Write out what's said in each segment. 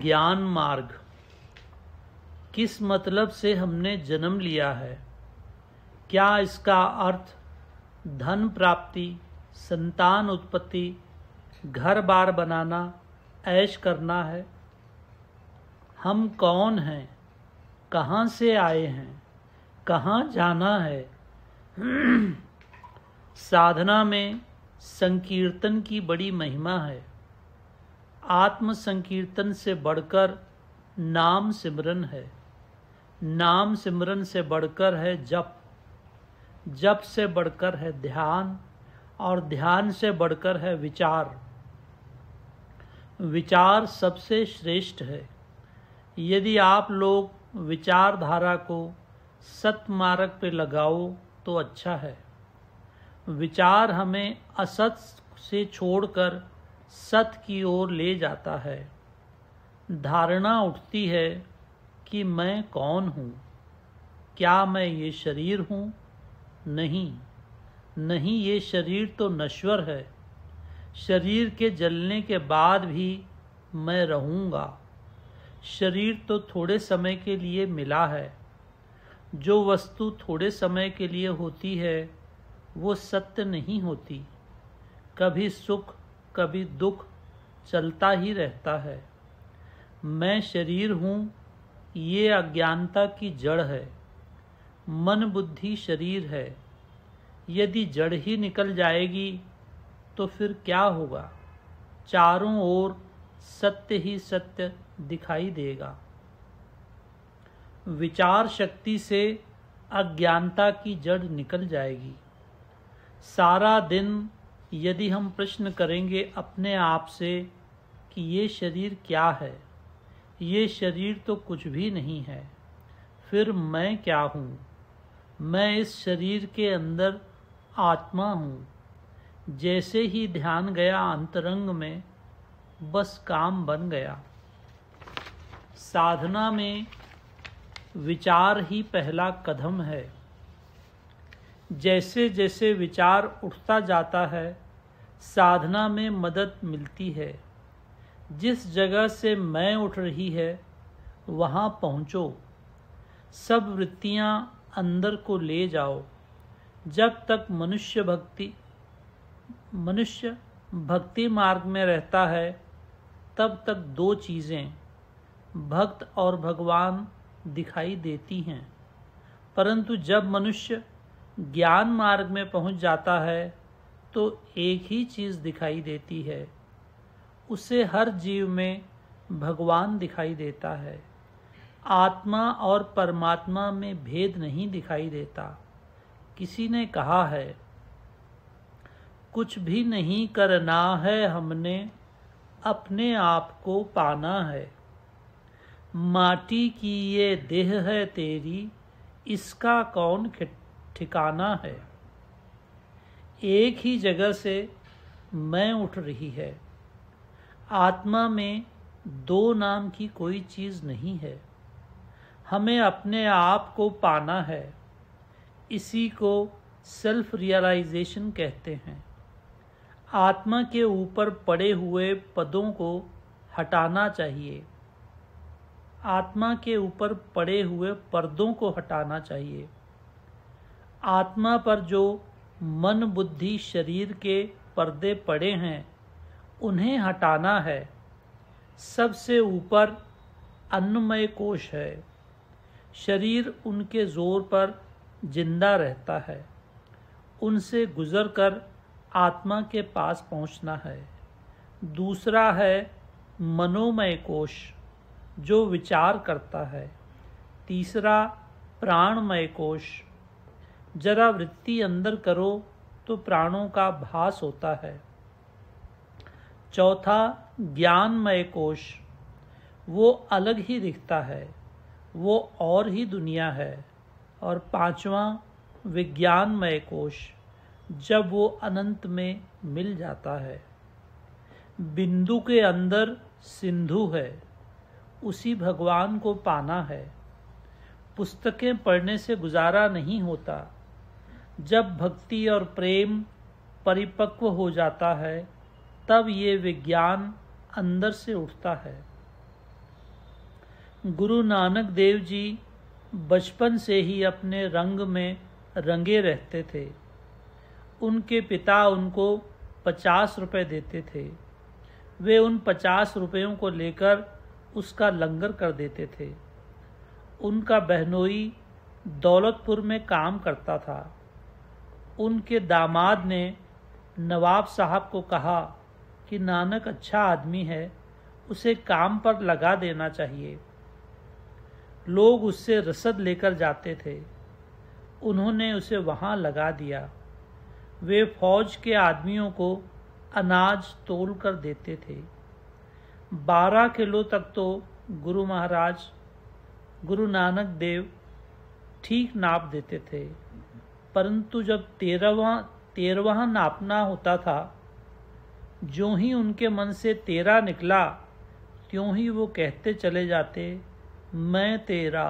ज्ञान मार्ग किस मतलब से हमने जन्म लिया है क्या इसका अर्थ धन प्राप्ति संतान उत्पत्ति घर बार बनाना ऐश करना है हम कौन हैं कहाँ से आए हैं कहाँ जाना है साधना में संकीर्तन की बड़ी महिमा है आत्म संकीर्तन से बढ़कर नाम सिमरन है नाम सिमरन से बढ़कर है जप जप से बढ़कर है ध्यान और ध्यान से बढ़कर है विचार विचार सबसे श्रेष्ठ है यदि आप लोग विचारधारा को सतमार्ग पर लगाओ तो अच्छा है विचार हमें असत से छोड़कर सत की ओर ले जाता है धारणा उठती है कि मैं कौन हूँ क्या मैं ये शरीर हूँ नहीं नहीं ये शरीर तो नश्वर है शरीर के जलने के बाद भी मैं रहूँगा शरीर तो थोड़े समय के लिए मिला है जो वस्तु थोड़े समय के लिए होती है वो सत्य नहीं होती कभी सुख कभी दुख चलता ही रहता है मैं शरीर हूँ ये अज्ञानता की जड़ है मन बुद्धि शरीर है यदि जड़ ही निकल जाएगी तो फिर क्या होगा चारों ओर सत्य ही सत्य दिखाई देगा विचार शक्ति से अज्ञानता की जड़ निकल जाएगी सारा दिन यदि हम प्रश्न करेंगे अपने आप से कि ये शरीर क्या है ये शरीर तो कुछ भी नहीं है फिर मैं क्या हूँ मैं इस शरीर के अंदर आत्मा हूँ जैसे ही ध्यान गया अंतरंग में बस काम बन गया साधना में विचार ही पहला कदम है जैसे जैसे विचार उठता जाता है साधना में मदद मिलती है जिस जगह से मैं उठ रही है वहाँ पहुँचो सब वृत्तियाँ अंदर को ले जाओ जब तक मनुष्य भक्ति मनुष्य भक्ति मार्ग में रहता है तब तक दो चीज़ें भक्त और भगवान दिखाई देती हैं परंतु जब मनुष्य ज्ञान मार्ग में पहुंच जाता है तो एक ही चीज़ दिखाई देती है उसे हर जीव में भगवान दिखाई देता है आत्मा और परमात्मा में भेद नहीं दिखाई देता किसी ने कहा है कुछ भी नहीं करना है हमने अपने आप को पाना है माटी की ये देह है तेरी इसका कौन खिट ठिकाना है एक ही जगह से मैं उठ रही है आत्मा में दो नाम की कोई चीज़ नहीं है हमें अपने आप को पाना है इसी को सेल्फ रियलाइजेशन कहते हैं आत्मा के ऊपर पड़े हुए पदों को हटाना चाहिए आत्मा के ऊपर पड़े हुए पर्दों को हटाना चाहिए आत्मा पर जो मन बुद्धि शरीर के पर्दे पड़े हैं उन्हें हटाना है सबसे ऊपर अन्नमय कोश है शरीर उनके जोर पर जिंदा रहता है उनसे गुजर कर आत्मा के पास पहुंचना है दूसरा है मनोमय कोश जो विचार करता है तीसरा प्राणमय कोश जरा वृत्ति अंदर करो तो प्राणों का भास होता है चौथा ज्ञानमय कोश वो अलग ही दिखता है वो और ही दुनिया है और पांचवा विज्ञानमय कोश जब वो अनंत में मिल जाता है बिंदु के अंदर सिंधु है उसी भगवान को पाना है पुस्तकें पढ़ने से गुजारा नहीं होता जब भक्ति और प्रेम परिपक्व हो जाता है तब ये विज्ञान अंदर से उठता है गुरु नानक देव जी बचपन से ही अपने रंग में रंगे रहते थे उनके पिता उनको पचास रुपए देते थे वे उन पचास रुपयों को लेकर उसका लंगर कर देते थे उनका बहनोई दौलतपुर में काम करता था उनके दामाद ने नवाब साहब को कहा कि नानक अच्छा आदमी है उसे काम पर लगा देना चाहिए लोग उससे रसद लेकर जाते थे उन्होंने उसे वहाँ लगा दिया वे फौज के आदमियों को अनाज तोल कर देते थे बारह किलो तक तो गुरु महाराज गुरु नानक देव ठीक नाप देते थे परंतु जब तेरहवा तेरहवा नापना होता था जो ही उनके मन से तेरा निकला त्यों ही वो कहते चले जाते मैं तेरा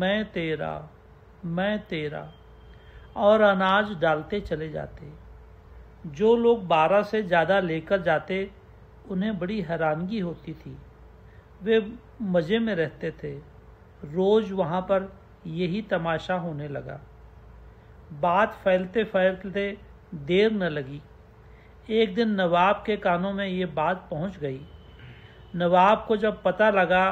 मैं तेरा मैं तेरा और अनाज डालते चले जाते जो लोग बारह से ज़्यादा लेकर जाते उन्हें बड़ी हैरानगी होती थी वे मज़े में रहते थे रोज़ वहाँ पर यही तमाशा होने लगा बात फैलते फैलते देर न लगी एक दिन नवाब के कानों में ये बात पहुंच गई नवाब को जब पता लगा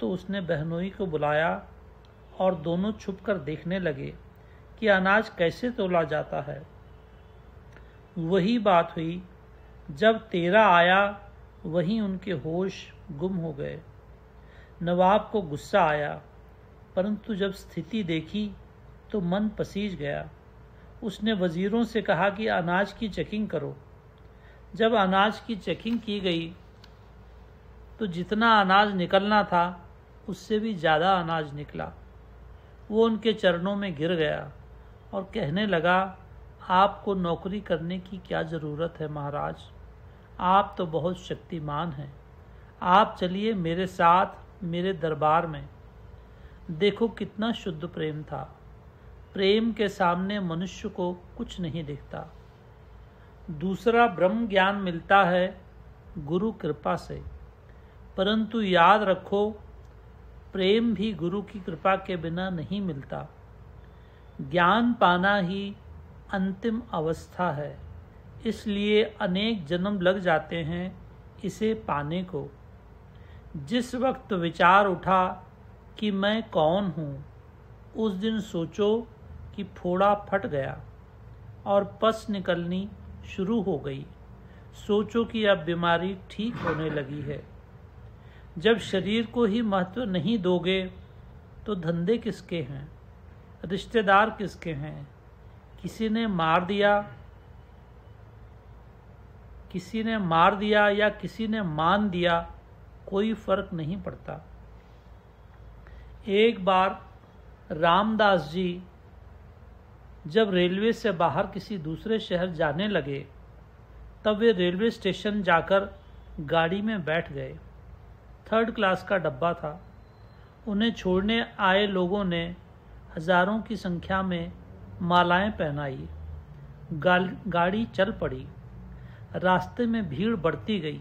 तो उसने बहनोई को बुलाया और दोनों छुपकर देखने लगे कि अनाज कैसे तोला जाता है वही बात हुई जब तेरा आया वहीं उनके होश गुम हो गए नवाब को गुस्सा आया परंतु जब स्थिति देखी तो मन पसीज गया उसने वजीरों से कहा कि अनाज की चेकिंग करो जब अनाज की चेकिंग की गई तो जितना अनाज निकलना था उससे भी ज़्यादा अनाज निकला वो उनके चरणों में गिर गया और कहने लगा आपको नौकरी करने की क्या ज़रूरत है महाराज आप तो बहुत शक्तिमान हैं आप चलिए मेरे साथ मेरे दरबार में देखो कितना शुद्ध प्रेम था प्रेम के सामने मनुष्य को कुछ नहीं दिखता दूसरा ब्रह्म ज्ञान मिलता है गुरु कृपा से परंतु याद रखो प्रेम भी गुरु की कृपा के बिना नहीं मिलता ज्ञान पाना ही अंतिम अवस्था है इसलिए अनेक जन्म लग जाते हैं इसे पाने को जिस वक्त विचार उठा कि मैं कौन हूँ उस दिन सोचो कि फोड़ा फट गया और पस निकलनी शुरू हो गई सोचो कि अब बीमारी ठीक होने लगी है जब शरीर को ही महत्व नहीं दोगे तो धंधे किसके हैं रिश्तेदार किसके हैं किसी ने मार दिया किसी ने मार दिया या किसी ने मान दिया कोई फर्क नहीं पड़ता एक बार रामदास जी जब रेलवे से बाहर किसी दूसरे शहर जाने लगे तब वे रेलवे स्टेशन जाकर गाड़ी में बैठ गए थर्ड क्लास का डब्बा था उन्हें छोड़ने आए लोगों ने हजारों की संख्या में मालाएं पहनाई गाड़ी चल पड़ी रास्ते में भीड़ बढ़ती गई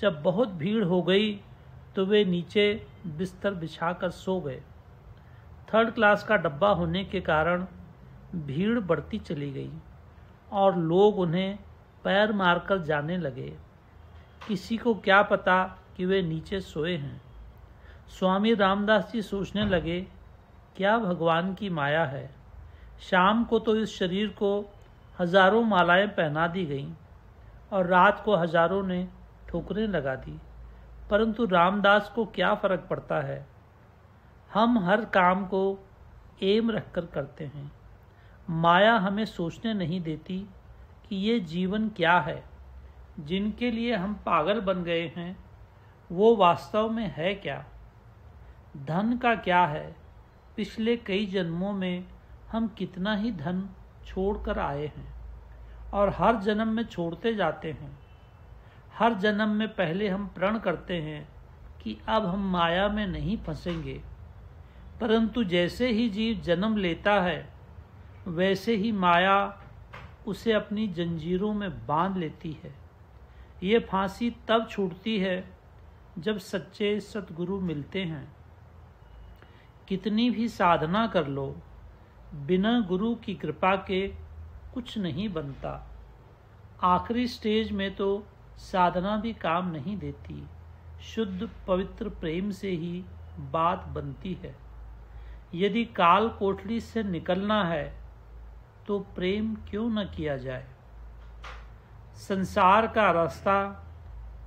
जब बहुत भीड़ हो गई तो वे नीचे बिस्तर बिछाकर सो गए थर्ड क्लास का डब्बा होने के कारण भीड़ बढ़ती चली गई और लोग उन्हें पैर मारकर जाने लगे किसी को क्या पता कि वे नीचे सोए हैं स्वामी रामदास जी सोचने लगे क्या भगवान की माया है शाम को तो इस शरीर को हजारों मालाएं पहना दी गईं और रात को हजारों ने ठोकरें लगा दी परंतु रामदास को क्या फर्क पड़ता है हम हर काम को एम रखकर करते हैं माया हमें सोचने नहीं देती कि ये जीवन क्या है जिनके लिए हम पागल बन गए हैं वो वास्तव में है क्या धन का क्या है पिछले कई जन्मों में हम कितना ही धन छोड़कर आए हैं और हर जन्म में छोड़ते जाते हैं हर जन्म में पहले हम प्रण करते हैं कि अब हम माया में नहीं फंसेंगे परंतु जैसे ही जीव जन्म लेता है वैसे ही माया उसे अपनी जंजीरों में बांध लेती है ये फांसी तब छूटती है जब सच्चे सतगुरु मिलते हैं कितनी भी साधना कर लो बिना गुरु की कृपा के कुछ नहीं बनता आखिरी स्टेज में तो साधना भी काम नहीं देती शुद्ध पवित्र प्रेम से ही बात बनती है यदि काल कोठली से निकलना है तो प्रेम क्यों न किया जाए संसार का रास्ता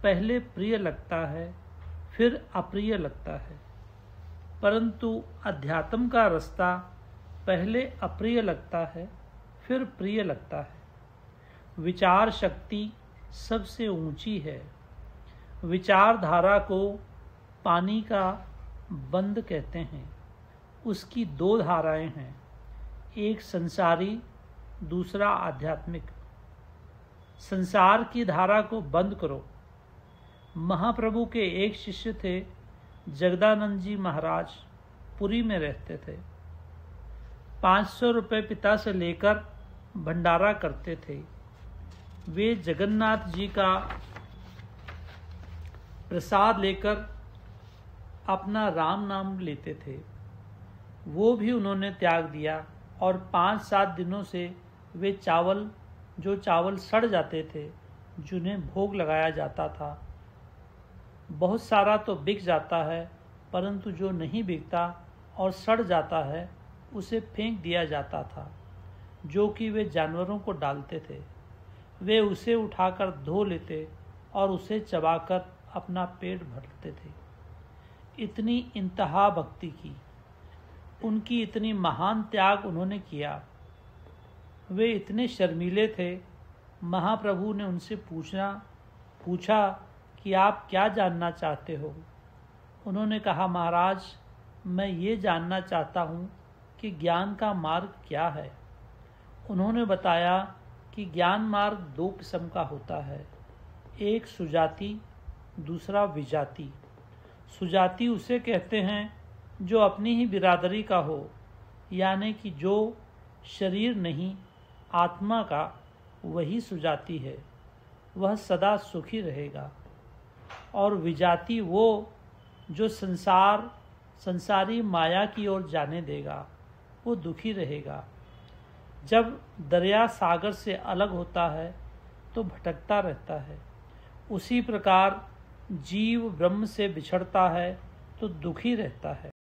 पहले प्रिय लगता है फिर अप्रिय लगता है परंतु अध्यात्म का रास्ता पहले अप्रिय लगता है फिर प्रिय लगता है विचार शक्ति सबसे ऊंची है विचारधारा को पानी का बंद कहते हैं उसकी दो धाराएं हैं एक संसारी दूसरा आध्यात्मिक संसार की धारा को बंद करो महाप्रभु के एक शिष्य थे जगदानंद जी महाराज पुरी में रहते थे पाँच सौ रुपये पिता से लेकर भंडारा करते थे वे जगन्नाथ जी का प्रसाद लेकर अपना राम नाम लेते थे वो भी उन्होंने त्याग दिया और पाँच सात दिनों से वे चावल जो चावल सड़ जाते थे जिन्हें भोग लगाया जाता था बहुत सारा तो बिक जाता है परंतु जो नहीं बिकता और सड़ जाता है उसे फेंक दिया जाता था जो कि वे जानवरों को डालते थे वे उसे उठाकर धो लेते और उसे चबाकर अपना पेट भरते थे इतनी इंतहा भक्ति की उनकी इतनी महान त्याग उन्होंने किया वे इतने शर्मीले थे महाप्रभु ने उनसे पूछना पूछा कि आप क्या जानना चाहते हो उन्होंने कहा महाराज मैं ये जानना चाहता हूँ कि ज्ञान का मार्ग क्या है उन्होंने बताया कि ज्ञान मार्ग दो किस्म का होता है एक सुजाति दूसरा विजाति सुजाति उसे कहते हैं जो अपनी ही बिरादरी का हो यानी कि जो शरीर नहीं आत्मा का वही सुजाती है वह सदा सुखी रहेगा और विजाति वो जो संसार संसारी माया की ओर जाने देगा वो दुखी रहेगा जब दरिया सागर से अलग होता है तो भटकता रहता है उसी प्रकार जीव ब्रह्म से बिछड़ता है तो दुखी रहता है